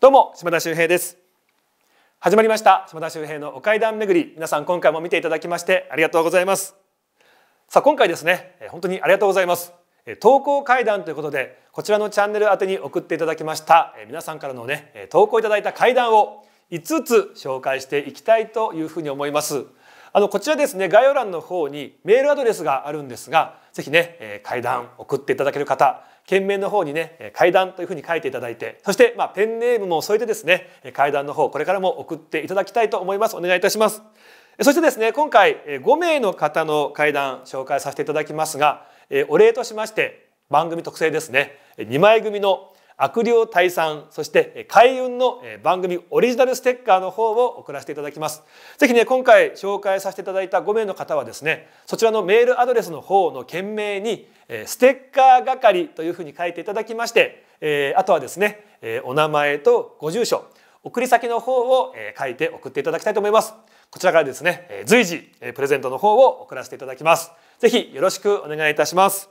どうも島田修平です始まりました島田修平のお階段巡り皆さん今回も見ていただきましてありがとうございますさあ今回ですね本当にありがとうございます投稿会談ということでこちらのチャンネル宛に送っていただきました皆さんからのね投稿いただいた会談を5つ紹介していきたいというふうに思いますあのこちらですね概要欄の方にメールアドレスがあるんですがぜひね階段送っていただける方件名の方にね階段というふうに書いていただいてそしてまあペンネームも添えてですね階段の方これからも送っていただきたいと思いますお願いいたしますそしてですね今回5名の方の階段紹介させていただきますがお礼としまして番組特製ですね2枚組の悪霊退散そして開運の番組オリジナルステッカーの方を送らせていただきますぜひね今回紹介させていただいた5名の方はですねそちらのメールアドレスの方の件名にステッカー係というふうに書いていただきましてあとはですねお名前とご住所送り先の方を書いて送っていただきたいと思いますこちらからですね随時プレゼントの方を送らせていただきますぜひよろしくお願いいたします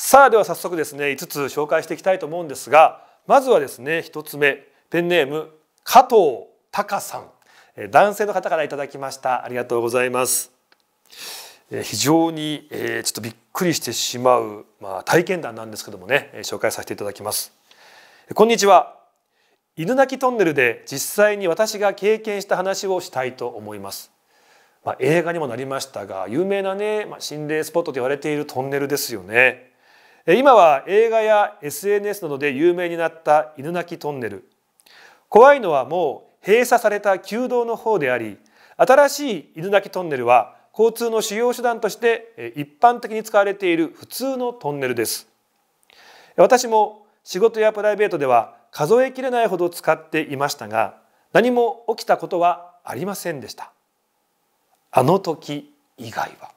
さあでは早速ですね5つ紹介していきたいと思うんですがまずはですね1つ目ペンネーム加藤隆さん男性の方からいただきましたありがとうございます非常にちょっとびっくりしてしまう、まあ、体験談なんですけどもね紹介させていただきますこんにちは犬鳴トンネルで実際に私が経験した話をしたいと思いますまあ、映画にもなりましたが有名なね、まあ、心霊スポットと言われているトンネルですよね今は映画や SNS などで有名になった犬鳴トンネル怖いのはもう閉鎖された旧道の方であり新しい犬鳴トンネルは交通の主要手段として一般的に使われている普通のトンネルです私も仕事やプライベートでは数えきれないほど使っていましたが何も起きたことはありませんでしたあの時以外は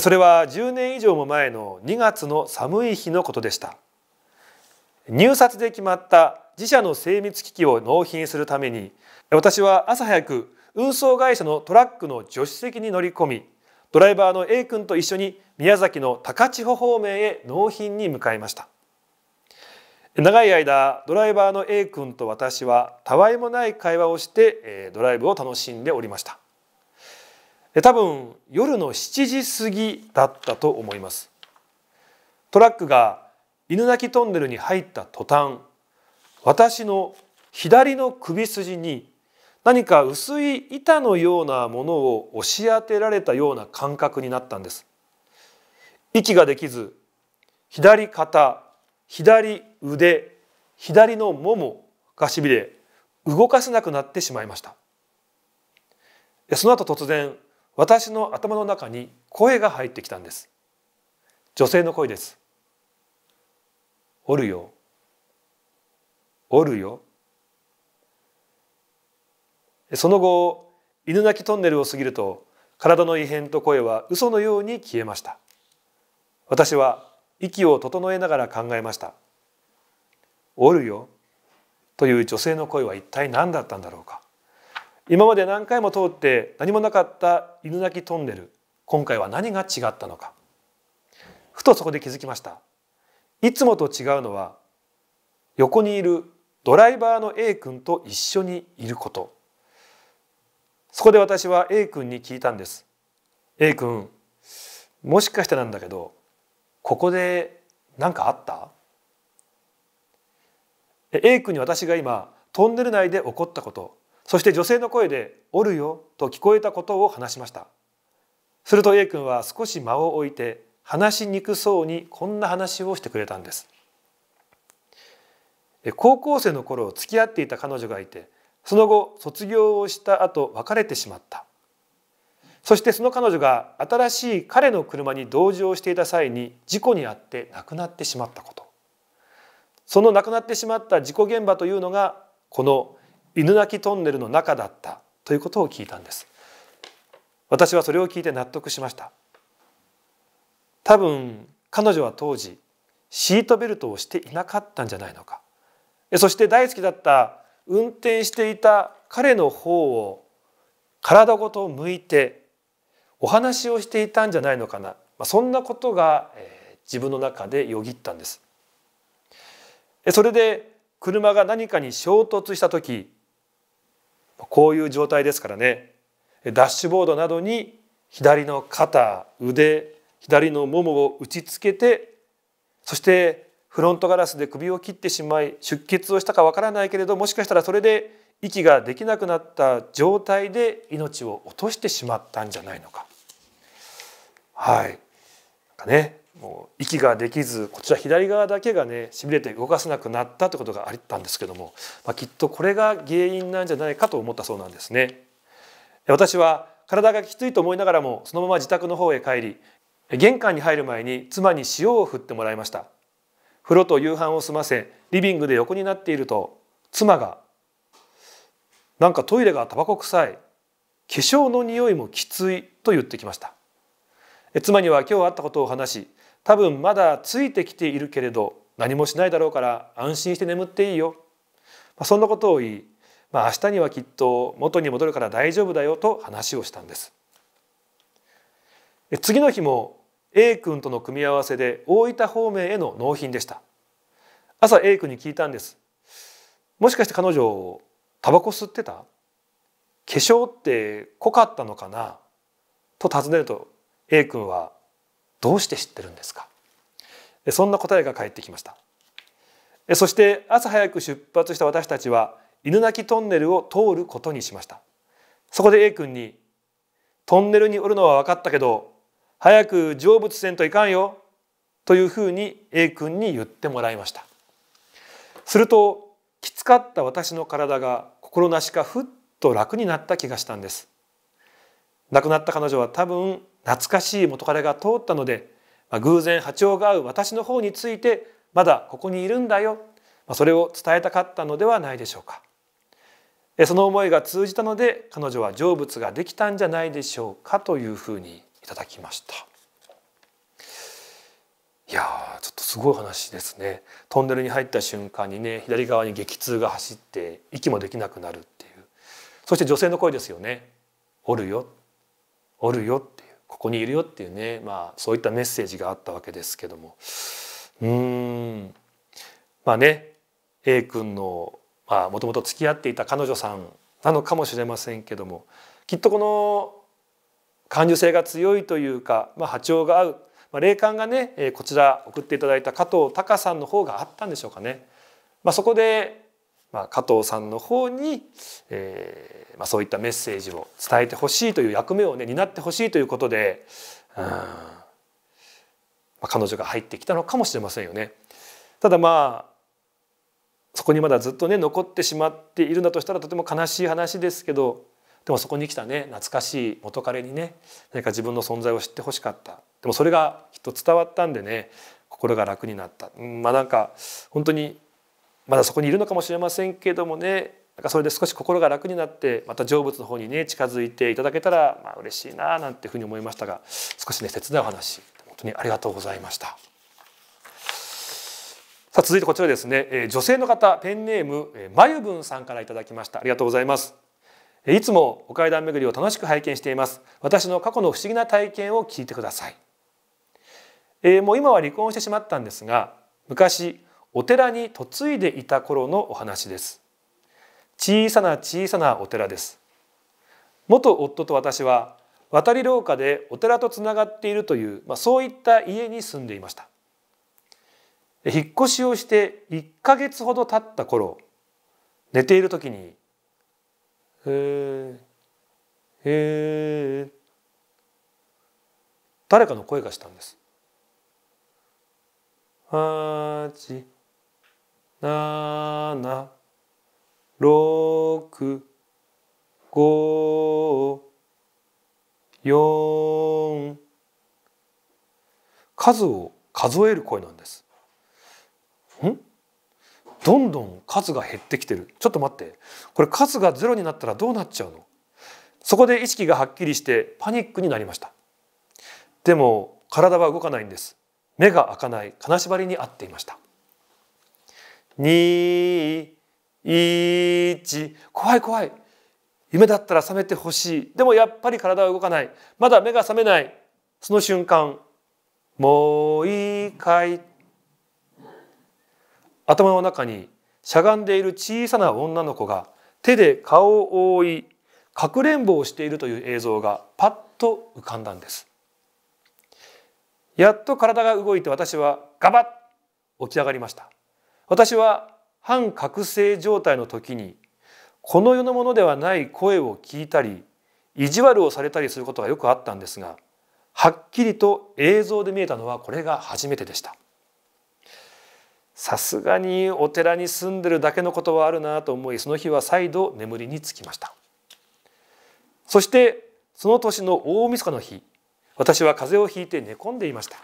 それは10年以上も前の2月の寒い日のことでした入札で決まった自社の精密機器を納品するために私は朝早く運送会社のトラックの助手席に乗り込みドライバーの A 君と一緒に宮崎の高千穂方面へ納品に向かいました長い間ドライバーの A 君と私はたわいもない会話をしてドライブを楽しんでおりました多分夜の7時過ぎだったと思いますトラックが犬鳴トンネルに入った途端私の左の首筋に何か薄い板のようなものを押し当てられたような感覚になったんです息ができず左肩左腕左のももがしびれ動かせなくなってしまいましたその後突然私の頭の中に声が入ってきたんです女性の声ですおるよおるよその後犬鳴トンネルを過ぎると体の異変と声は嘘のように消えました私は息を整えながら考えましたおるよという女性の声は一体何だったんだろうか今まで何回も通って何もなかった犬鳴トンネル今回は何が違ったのかふとそこで気づきましたいつもと違うのは横にいるドライバーの A 君と一緒にいることそこで私は A 君に聞いたんです A 君もしかしてなんだけどここで何かあった ?A 君に私が今トンネル内で起こったことそして女性の声で「おるよ」と聞こえたことを話しましたすると A 君は少し間を置いて話しにくそうにこんな話をしてくれたんです高校生の頃付き合っていた彼女がいてその後卒業をした後別れてしまったそしてその彼女が新しい彼の車に同乗していた際に事故に遭って亡くなってしまったことその亡くなってしまった事故現場というのがこの犬鳴トンネルの中だったということを聞いたんです私はそれを聞いて納得しました多分彼女は当時シートベルトをしていなかったんじゃないのかそして大好きだった運転していた彼の方を体ごと向いてお話をしていたんじゃないのかな、まそんなことが、自分の中でよぎったんですそれで車が何かに衝突した時こういう状態ですからねダッシュボードなどに左の肩腕左のももを打ちつけてそしてフロントガラスで首を切ってしまい出血をしたかわからないけれどもしかしたらそれで息ができなくなった状態で命を落としてしまったんじゃないのか。はい、なんかねもう息ができずこちら左側だけがねしびれて動かせなくなったってことがあったんですけども、まあ、きっとこれが原因なんじゃないかと思ったそうなんですね。私は体がきついと思いながらもそのまま自宅の方へ帰り玄関に入る前に妻に塩を振ってもらいました風呂と夕飯を済ませリビングで横になっていると妻が「なんかトイレがタバコ臭い化粧の匂いもきつい」と言ってきました妻には今日会ったことを話し多分まだついてきているけれど何もしないだろうから安心して眠っていいよ。まあ、そんなことを言い、まあ、明日にはきっと元に戻るから大丈夫だよと話をしたんです。次の日も A 君との組み合わせで大分方面への納品でした。朝 A 君に聞いたんです。もしかして彼女タバコ吸ってた化粧って濃かったのかなと尋ねると A 君はどうして知ってるんですかそんな答えが返ってきましたそして朝早く出発した私たちは犬鳴トンネルを通ることにしましたそこで A 君に「トンネルにおるのは分かったけど早く成仏せんといかんよ」というふうに A 君に言ってもらいましたするときつかった私の体が心なしかふっと楽になった気がしたんです亡くなった彼女は多分懐かしい元彼が通ったので、まあ、偶然波長が合う私の方についてまだここにいるんだよ、まあ、それを伝えたかったのではないでしょうかその思いが通じたので彼女は成仏ができたんじゃないでしょうかというふうにいただきましたいやちょっとすごい話ですねトンネルに入った瞬間にね左側に激痛が走って息もできなくなるっていうそして女性の声ですよね「おるよおるよ」ってここにいるよっていうね、まあ、そういったメッセージがあったわけですけどもうんまあね A 君のもともと付き合っていた彼女さんなのかもしれませんけどもきっとこの感受性が強いというか、まあ、波長が合う、まあ、霊感がねこちら送っていただいた加藤隆さんの方があったんでしょうかね。まあ、そこでまあ、加藤さんの方に、えーまあ、そういったメッセージを伝えてほしいという役目を、ね、担ってほしいということで、まあ、彼女が入ってきたのかもしれませんよね。ただまあそこにまだずっとね残ってしまっているんだとしたらとても悲しい話ですけどでもそこに来たね懐かしい元彼にね何か自分の存在を知ってほしかったでもそれがきっと伝わったんでね心が楽になった、うん、まあなんか本当にまだそこにいるのかもしれませんけれどもねなんかそれで少し心が楽になってまた成仏の方にね近づいていただけたらまあ嬉しいななんていうふうに思いましたが少しね切ないお話本当にありがとうございました。さあ続いてこちらですね、え女性の方ペンネーム、えー、まゆぶんさんからいただきましたありがとうございますいつもお階段巡りを楽しく拝見しています私の過去の不思議な体験を聞いてください、えー、もう今は離婚してしまったんですが昔お寺に嫁いでいた頃のお話です小さな小さなお寺です元夫と私は渡り廊下でお寺とつながっているという、まあ、そういった家に住んでいました引っ越しをして1ヶ月ほど経った頃寝ている時に「へえへえ」誰かの声がしたんです。あーち七、六、五、四。数を数える声なんです。んどんどん数が減ってきてる。ちょっと待って。これ数がゼロになったらどうなっちゃうのそこで意識がはっきりしてパニックになりました。でも体は動かないんです。目が開かない金縛りにあっていました。2、1。怖い怖い。夢だったら覚めてほしい。でもやっぱり体は動かない。まだ目が覚めない。その瞬間、もう一回頭の中にしゃがんでいる小さな女の子が手で顔を覆い、かくれんぼをしているという映像がパッと浮かんだんです。やっと体が動いて私はガバッ起き上がりました。私は反覚醒状態の時にこの世のものではない声を聞いたり意地悪をされたりすることがよくあったんですがはっきりと映像で見えたのはこれが初めてでしたさすがにお寺に住んでるだけのことはあるなと思いその日は再度眠りにつきましたそしてその年の大晦日の日私は風邪をひいて寝込んでいました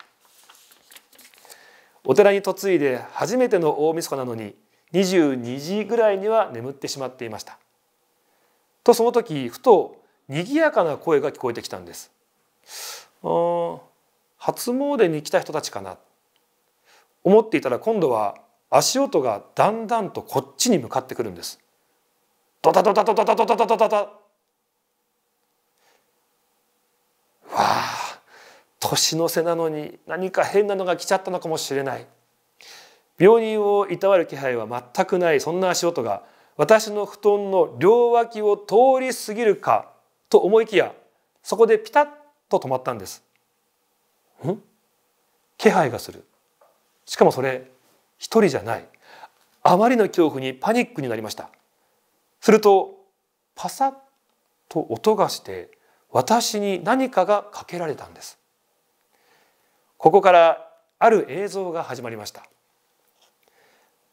お寺に嫁いで初めての大晦日なのに22時ぐらいには眠ってしまっていましたとその時ふと賑やかな声が聞こえてきたんですう初詣に来た人たちかな思っていたら今度は足音がだんだんとこっちに向かってくるんですドタドタドタドタドタドタドタわあ年の瀬なのに何か変なのが来ちゃったのかもしれない病人をいたわる気配は全くないそんな足音が私の布団の両脇を通り過ぎるかと思いきやそこでピタッと止まったんです。ん気配がするしかもそれ一人じゃないあまりの恐怖にパニックになりましたするとパサッと音がして私に何かがかけられたんですここからある映像が始まりました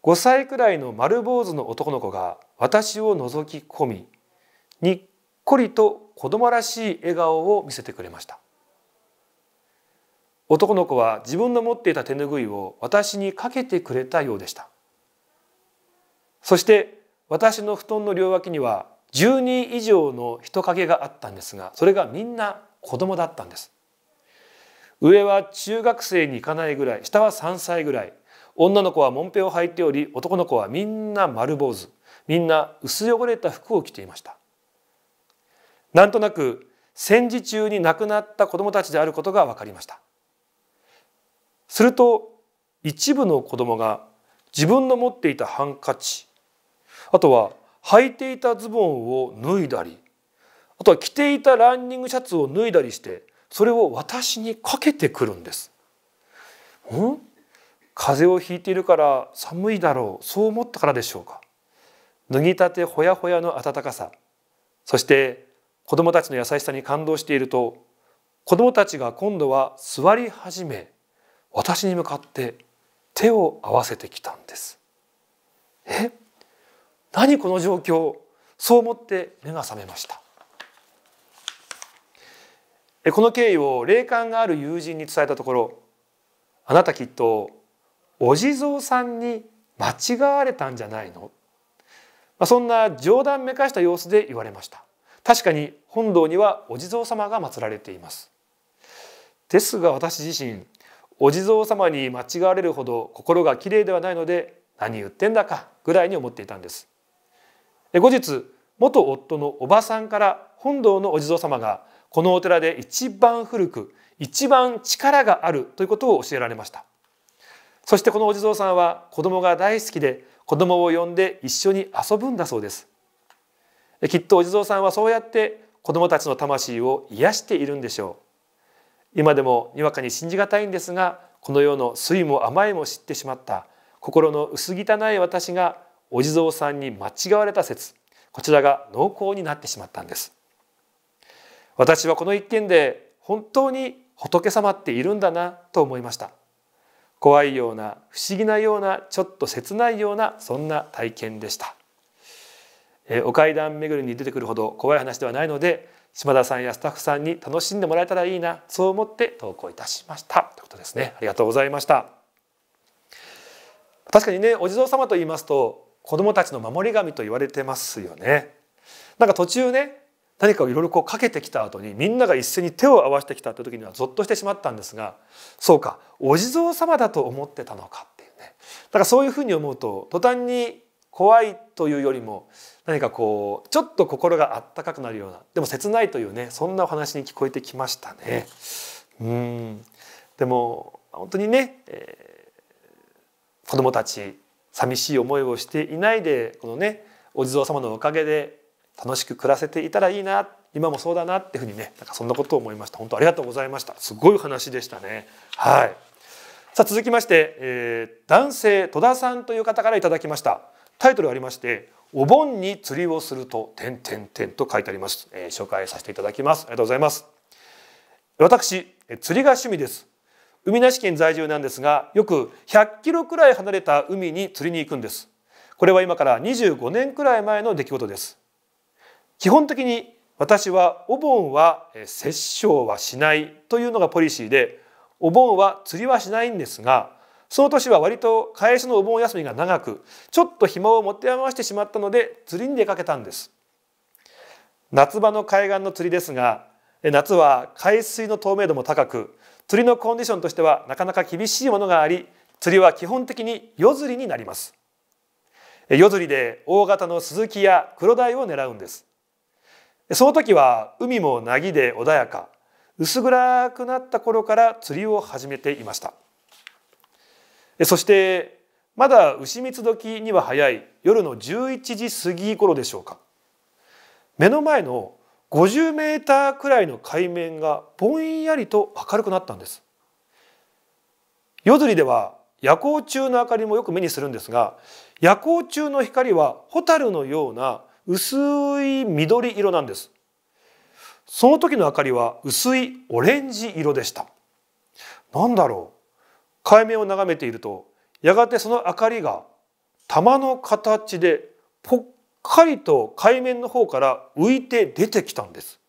5歳くらいの丸坊主の男の子が私を覗き込みにっこりと子供らしい笑顔を見せてくれました男の子は自分の持っていた手ぬぐいを私にかけてくれたようでしたそして私の布団の両脇には10人以上の人影があったんですがそれがみんな子供だったんです上は中学生に行かないぐらい下は3歳ぐらい女の子はもんぺを履いており男の子はみんな丸坊主みんな薄汚れた服を着ていましたなんとなく戦時中に亡くなった子どもたちであることが分かりましたすると一部の子どもが自分の持っていたハンカチあとは履いていたズボンを脱いだりあとは着ていたランニングシャツを脱いだりしてそれを私にかけてくるんです。ん風邪をひいているから寒いだろうそう思ったからでしょうか脱ぎたてほやほやの暖かさそして子どもたちの優しさに感動していると子どもたちが今度は座り始め私に向かって手を合わせてきたんです。え何この状況そう思って目が覚めました。この経緯を霊感がある友人に伝えたところあなたきっとお地蔵さんに間違われたんじゃないの、まあ、そんな冗談めかした様子で言われました確かに本堂にはお地蔵様が祀られていますですが私自身お地蔵様に間違われるほど心が綺麗ではないので何言ってんだかぐらいに思っていたんです後日元夫のおばさんから本堂のお地蔵様がこのお寺で一番古く一番力があるということを教えられましたそしてこのお地蔵さんは子供が大好きで子供を呼んで一緒に遊ぶんだそうですきっとお地蔵さんはそうやって子供たちの魂を癒しているんでしょう今でもにわかに信じがたいんですがこの世の酸いも甘いも知ってしまった心の薄汚い私がお地蔵さんに間違われた説こちらが濃厚になってしまったんです私はこの一件で本当に仏様っているんだなと思いました怖いような不思議なようなちょっと切ないようなそんな体験でしたえお階段巡りに出てくるほど怖い話ではないので島田さんやスタッフさんに楽しんでもらえたらいいなそう思って投稿いたしましたということですねありがとうございました確かにねお地蔵様と言いますと子供たちの守り神と言われてますよねなんか途中ね何かをいろいろこうかけてきた後にみんなが一斉に手を合わせてきたって時にはぞっとしてしまったんですがそうかお地蔵様だと思ってたのかっていうねだからそういうふうに思うと途端に怖いというよりも何かこうちょっと心があったかくなるようなでも切ないというねそんなお話に聞こえてきましたね。うんでも本当にね、えー、子供たち寂しい思いをしていないでこのねお地蔵様のおかげで楽しく暮らせていたらいいな今もそうだなっていうふうにねなんかそんなことを思いました本当ありがとうございましたすごい話でしたねはいさあ続きまして、えー、男性戸田さんという方からいただきましたタイトルありましてお盆に釣りをすると点点点と書いてあります、えー、紹介させていただきますありがとうございます私釣りが趣味です海なし県在住なんですがよく100キロくらい離れた海に釣りに行くんですこれは今から25年くらい前の出来事です基本的に私はお盆は殺生はしないというのがポリシーでお盆は釣りはしないんですがその年は割と返しのお盆休みが長くちょっと暇を持て余してしまったので釣りに出かけたんです夏場の海岸の釣りですが夏は海水の透明度も高く釣りのコンディションとしてはなかなか厳しいものがあり釣りは基本的に夜釣りになります夜釣りで大型のスズキやクロダイを狙うんですその時は海もなぎで穏やか薄暗くなった頃から釣りを始めていましたそしてまだ牛蜜時には早い夜の11時過ぎ頃でしょうか目の前の50メーターくらいの海面がぼんやりと明るくなったんです夜釣りでは夜行中の明かりもよく目にするんですが夜行中の光は蛍のような薄い緑色なんですその時の明かりは薄いオレンジ色でした何だろう海面を眺めているとやがてその明かりが玉の形でぽっかりと海面の方から浮いて出てきたんです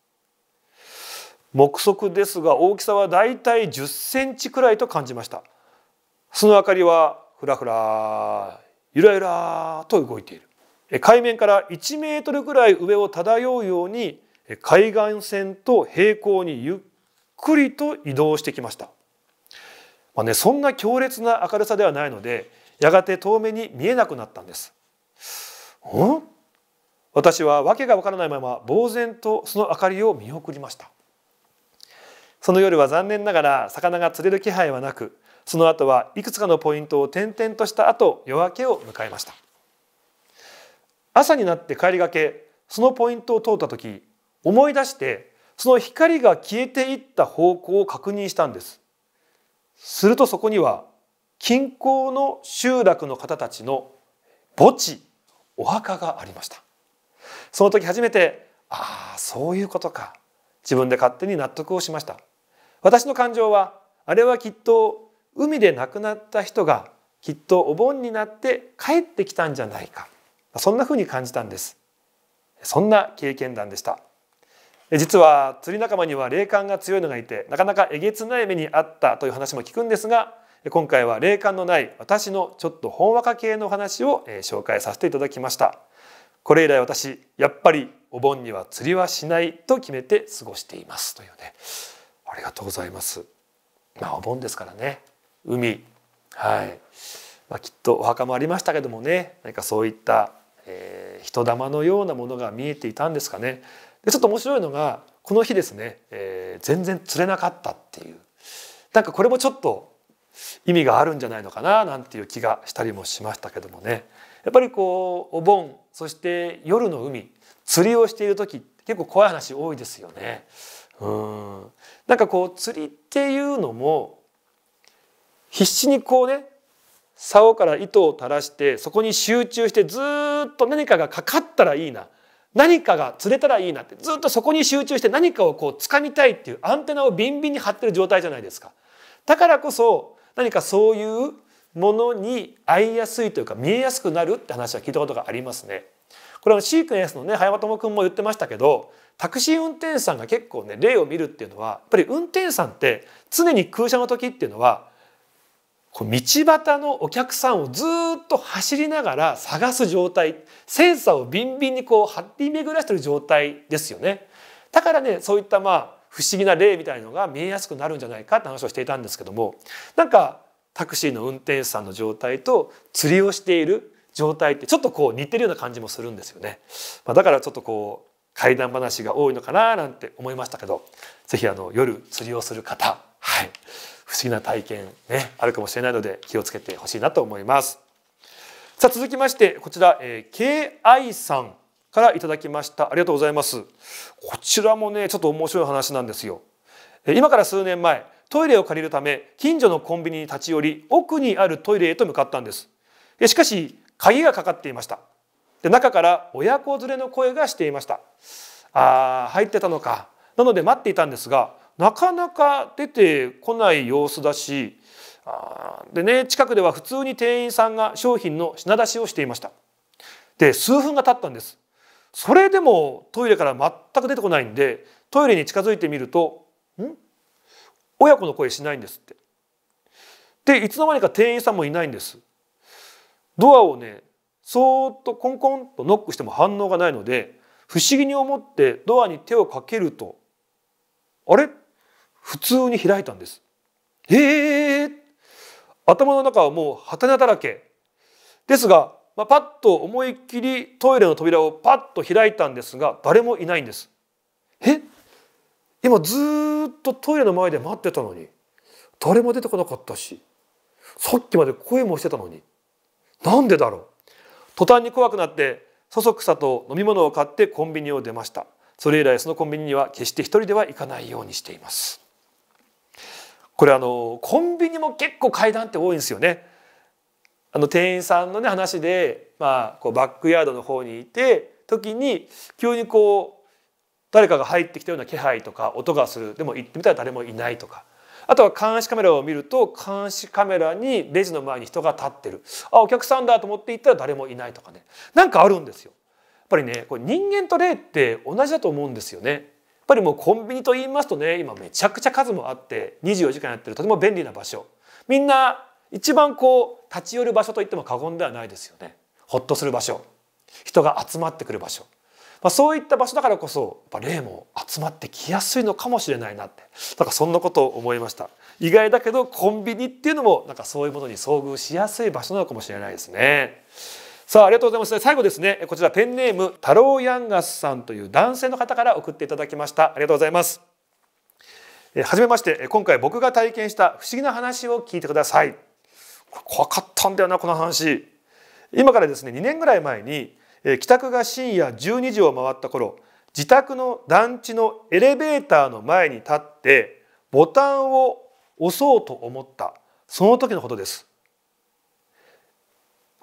目測ですが大きさはだいたい10センチくらいと感じましたその明かりはふらふらゆらゆらと動いている海面から1メートルぐらい上を漂うように海岸線と平行にゆっくりと移動してきました、まあね、そんな強烈な明るさではないのでやがて遠目に見えなくなったんですん私は訳がわからないまま呆然とその明かりを見送りましたその夜は残念ながら魚が釣れる気配はなくその後はいくつかのポイントを転々とした後夜明けを迎えました朝になって帰りがけそのポイントを通った時思い出してその光が消えていった方向を確認したんですするとそこには近郊の集落の方たちの墓地お墓がありましたその時初めてああそういうことか自分で勝手に納得をしました私の感情はあれはきっと海で亡くなった人がきっとお盆になって帰ってきたんじゃないかそんな風に感じたんですそんな経験談でした実は釣り仲間には霊感が強いのがいてなかなかえげつない目にあったという話も聞くんですが今回は霊感のない私のちょっとほんわか系の話を紹介させていただきましたこれ以来私やっぱりお盆には釣りはしないと決めて過ごしていますというねありがとうございますまあお盆ですからね海はい、まあ、きっとお墓もありましたけどもね何かそういったえー、人玉のようなものが見えていたんですかねでちょっと面白いのがこの日ですね、えー、全然釣れなかったっていうなんかこれもちょっと意味があるんじゃないのかななんていう気がしたりもしましたけどもねやっぱりこうお盆そして夜の海釣りをしている時結構怖い話多いですよね。うんなんかこう釣りっていうのも必死にこうね竿から糸を垂らしてそこに集中してずっと何かがかかったらいいな何かが釣れたらいいなってずっとそこに集中して何かをこう掴みたいっていうアンテナをビンビンに張ってる状態じゃないですか。だからこそ何かそういうものに合いやすいというか見えやすくなるって話は聞いたことがありますね。これはシークエンスのね早場智君も言ってましたけどタクシー運転手さんが結構ね例を見るっていうのはやっぱり運転手さんって常に空車の時っていうのはこう道端のお客さんをずっと走りながら探す状態センサーをビンビンにこう張り巡らしてる状態ですよねだからねそういったまあ不思議な例みたいのが見えやすくなるんじゃないかって話をしていたんですけどもなんかタクシーの運転手さんの状態と釣りをしている状態ってちょっとこう似てるような感じもするんですよね、まあ、だからちょっとこう怪談話が多いのかななんて思いましたけど是非夜釣りをする方はい不思議な体験ねあるかもしれないので気をつけてほしいなと思いますさあ続きましてこちら、えー、KI さんからいただきましたありがとうございますこちらもねちょっと面白い話なんですよ今から数年前トイレを借りるため近所のコンビニに立ち寄り奥にあるトイレへと向かったんですしかし鍵がかかっていましたで中から親子連れの声がしていましたああ入ってたのかなので待っていたんですがなかなか出てこない様子だしあでね近くでは普通に店員さんが商品の品出しをしていました。で数分が経ったんです。それでもトイレから全く出てこないんでトイレに近づいてみると「ん親子の声しないんです」って。でいつの間にか店員さんもいないんです。ドアをねそーっとコンコンとノックしても反応がないので不思議に思ってドアに手をかけると「あれ普通に開いたんです。えー、頭の中はもうはたなだらけですが、まあ、パッと思いっきりトイレの扉をパッと開いたんですが誰もいないんです。え今ずっとトイレの前で待ってたのに誰も出てこなかったしさっきまで声もしてたのになんでだろう途端に怖くなってそそくさと飲み物を買ってコンビニを出ましたそれ以来そのコンビニには決して一人では行かないようにしていますこれあのコンビニも結構階段って多いんですよね。あの店員さんのね話で、まあ、こうバックヤードの方にいて時に急にこう誰かが入ってきたような気配とか音がするでも行ってみたら誰もいないとかあとは監視カメラを見ると監視カメラにレジの前に人が立ってるあお客さんだと思って行ったら誰もいないとかねなんかあるんですよ。やっぱりねこれ人間と霊って同じだと思うんですよね。ぱりもうコンビニと言いますとね今めちゃくちゃ数もあって24時間やってるとても便利な場所みんな一番こう立ち寄る場所といっても過言ではないですよねほっとする場所人が集まってくる場所、まあ、そういった場所だからこそやっぱ霊も集まってきやすいのかもしれないなってだからそんなことを思いました意外だけどコンビニっていうのもなんかそういうものに遭遇しやすい場所なのかもしれないですね。さあありがとうございます最後ですねこちらペンネーム太郎ヤンガスさんという男性の方から送っていただきましたありがとうございますはじめまして今回僕が体験した不思議な話を聞いてください怖かったんだよなこの話今からですね2年ぐらい前に帰宅が深夜12時を回った頃自宅の団地のエレベーターの前に立ってボタンを押そうと思ったその時のことです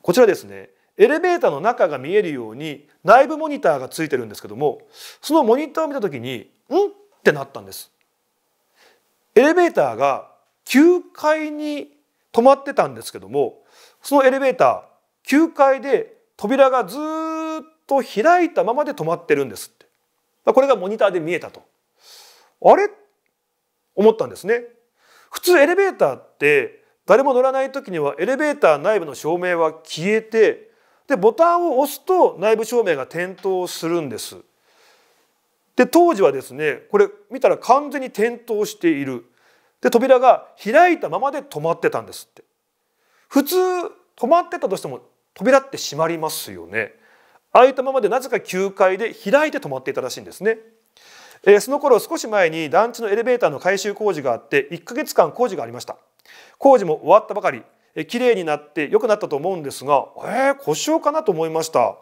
こちらですねエレベーターの中が見えるように内部モニターがついてるんですけどもそのモニターを見た時に「ん?」ってなったんです。エレベーターが9階に止まってたんですけどもそのエレベーター9階で扉がずっと開いたままで止まってるんですってこれがモニターで見えたとあれ思ったんですね普通エレベーターって誰も乗らない時にはエレベーター内部の照明は消えてでボタンを押すと内部照明が点灯するんです。で当時はですねこれ見たら完全に点灯しているで扉が開いたままで止まってたんですって普通止まってたとしても扉って閉まりますよね開いたままでなぜか9階で開いて止まっていたらしいんですね、えー、その頃少し前に団地のエレベーターの改修工事があって1ヶ月間工事がありました工事も終わったばかり綺麗になって良くなったと思うんですがえー、故障かなと思いました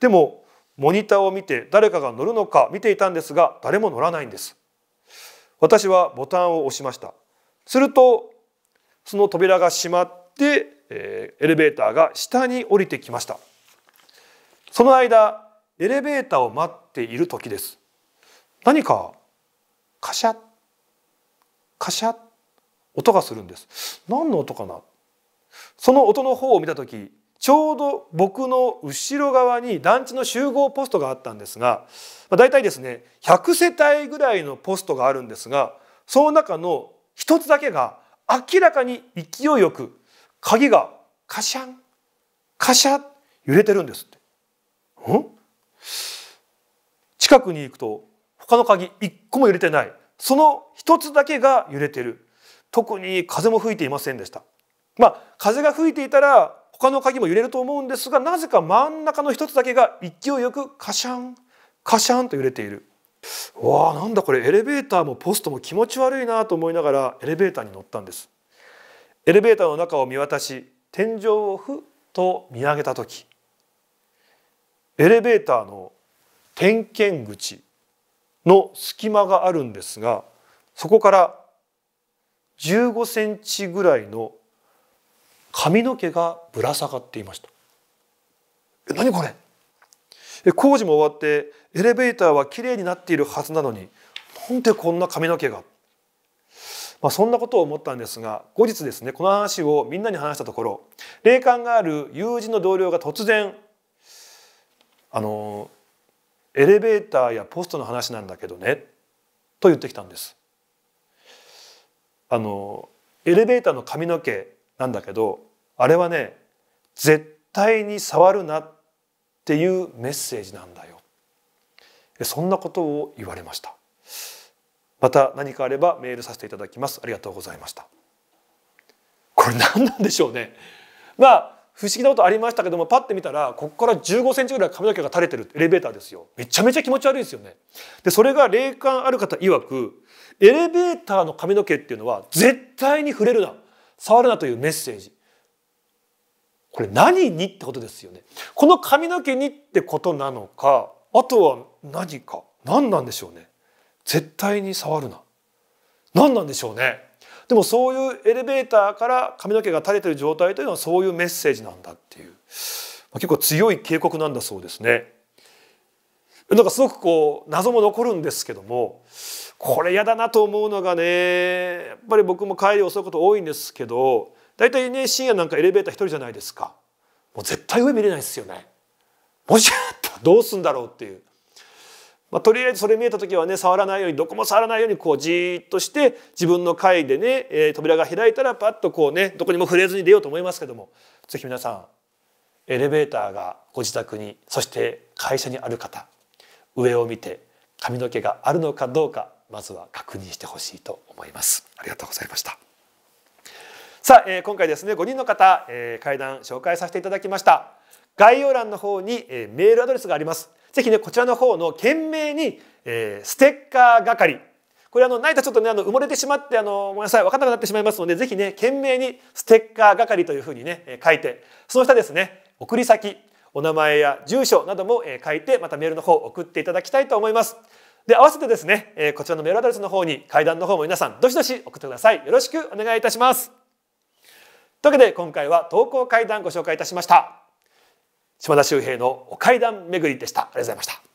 でもモニターを見て誰かが乗るのか見ていたんですが誰も乗らないんです私はボタンを押しましたするとその扉が閉まって、えー、エレベーターが下に降りてきましたその間エレベーターを待っている時です何かカシャッカシャッ音がするんです何の音かなその音の方を見た時ちょうど僕の後ろ側に団地の集合ポストがあったんですが、まあ、大体ですね100世帯ぐらいのポストがあるんですがその中の一つだけが明らかに勢いよく鍵がカシャンカシャ揺れてるんですってん近くに行くと他の鍵一個も揺れてないその一つだけが揺れてる特に風も吹いていませんでしたまあ、風が吹いていたら他の鍵も揺れると思うんですがなぜか真ん中の一つだけが勢いよくカシャンカシャンと揺れているわあなんだこれエレベーターもポストも気持ち悪いなと思いながらエレベーターに乗ったんですエレベーターの中を見渡し天井をふっと見上げた時エレベーターの点検口の隙間があるんですがそこから15センチぐらいの髪の毛がぶら下がっていましたえ何これ工事も終わってエレベーターはきれいになっているはずなのになんでこんな髪の毛が、まあ、そんなことを思ったんですが後日ですねこの話をみんなに話したところ霊感がある友人の同僚が突然あのエレベーターやポストの話なんだけどねと言ってきたんですあのエレベーターの髪の毛なんだけどあれはね絶対に触るなっていうメッセージなんだよそんなことを言われましたまた何かあればメールさせていただきますありがとうございましたこれ何なんでしょうねまあ不思議なことありましたけどもパッて見たらここから15センチぐらい髪の毛が垂れてるエレベーターですよめちゃめちゃ気持ち悪いですよねでそれが霊感ある方曰くエレベーターの髪の毛っていうのは絶対に触れるな触るなというメッセージこれ何にってことですよねこの髪の毛にってことなのかあとは何か何なんでしょうね絶対に触るな何なんでしょうねでもそういうエレベーターから髪の毛が垂れてる状態というのはそういうメッセージなんだっていう、結構強い警告なんだそうですねなんかすごくこう謎も残るんですけどもこれ嫌だなと思うのがねやっぱり僕も帰り遅いこと多いんですけど大体ね深夜なんかエレベーター一人じゃないですかもう絶対上見れないですよねもしあったらどうすんだろうっていう、まあ、とりあえずそれ見えた時はね触らないようにどこも触らないようにこうじーっとして自分の階でね、えー、扉が開いたらパッとこうねどこにも触れずに出ようと思いますけども是非皆さんエレベーターがご自宅にそして会社にある方上を見て髪の毛があるのかどうかまずは確認してほしいと思いますありがとうございましたさあ、えー、今回ですね5人の方、えー、会談紹介させていただきました概要欄の方に、えー、メールアドレスがありますぜひねこちらの方の件名に、えー、ステッカー係これあのないとちょっとねあの埋もれてしまってあのごめんなさい分かんなくなってしまいますのでぜひね懸命にステッカー係というふうにね書いてその下ですね送り先お名前や住所なども書いてまたメールの方送っていただきたいと思います。で合わせてですね、えー、こちらのメールアドレスの方に階段の方も皆さんどしどし送ってくださいよろしくお願いいたしますというわけで今回は投稿会談ご紹介いたしました島田秀平のお会談巡りでしたありがとうございました